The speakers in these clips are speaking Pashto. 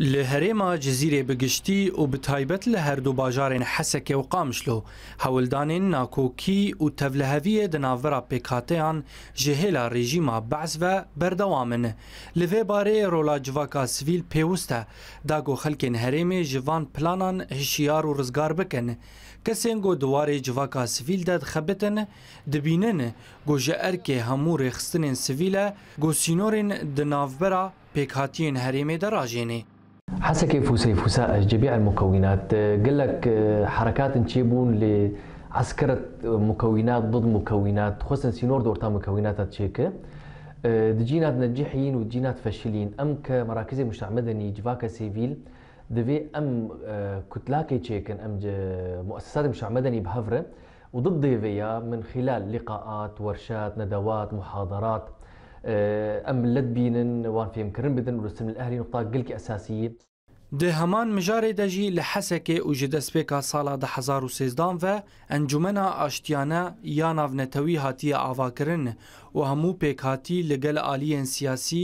له هرما جزیره بگشتی او به تایبت له هر دو باجارین حسک و قامشلو حولدان ناکوکی او تولهوی د ناورا پکاتیان جهلا رژیما بعث و بردوامن لوی باره رولا جواکا سویل پیوسته داگو خلکین هرمی جوان پلانان هشیار و رزگار بکن کسین گو دواره جواکا سویل داد خبتن دبینن گو جعر که همو رخستن سویل گو سینورین د ناورا پکاتین هرمی دراجینه كيف وسيف يفوسا جميع المكونات آه، قال لك آه، حركات نشيبون لعسكرة مكونات ضد مكونات خصوصا سينور دورتا مكونات تشيكه آه، دجينات نجحين ودجينات فاشلين ام كمراكز مجتمع مدني جفاكا سيفيل دفي ام كتلاكي تشيكن ام مؤسسات المجتمع المدني بهفره وضد ديفيا من خلال لقاءات ورشات ندوات محاضرات ام لدبينن وان في يمكن بدن ورسم الاهلي نقطه قلكي اساسيه د همان مجارې د جی له حسکه او جدسپیکا سالا د 2013 و انجمنا اشتیانه یا ناونتوی هاتی آواکرن و همو پیکاتی لگل آلین سیاسی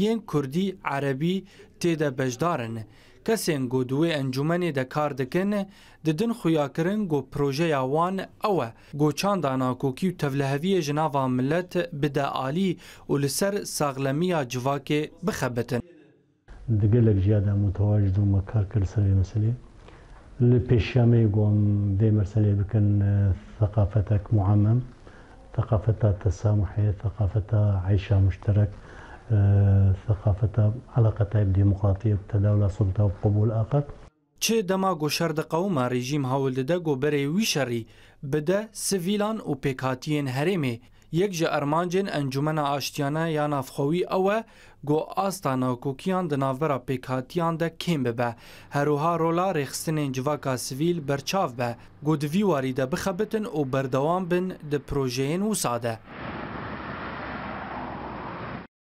یین کردی عربی تیده بجدارن کسین گو دوی انجمنی ده کار دکن د دن خویاکرن گو پروژه یاوان او گو چاندا ناکوکی و تفلهوی جناوا ملت بده آلی و لسر ساغلمیا جواکه بخبتن دگەلێک ژیادا متەواژ دوومە کارکرد سەری مەسلێ لە پێشامەی گۆم بێ مەسلێ بکەن ثقافتك معەم ثقافتا تەسامحەیە ثقافتا عیشا مشترك ثقافتا علاقەتای دیموقراتیە تەداولا سلتا و قبول ئاقەت چه دەما گۆشەر دەقەوما ڕێژیم هەوڵدەدە گۆبەرێ ویشەڕی بدە سڤیلان و پێکاتیەن هەرێمێ یەک ji ئەرمانجên encumena aştiyane ya navxwewî ew e got asta navkokiyan di navbera pêkhatiyan de kêm bibe herûha rola rêxistinên civaka sivîl berçav be got di vî warî de bixebitin û berdewam bin di projeyên wisa de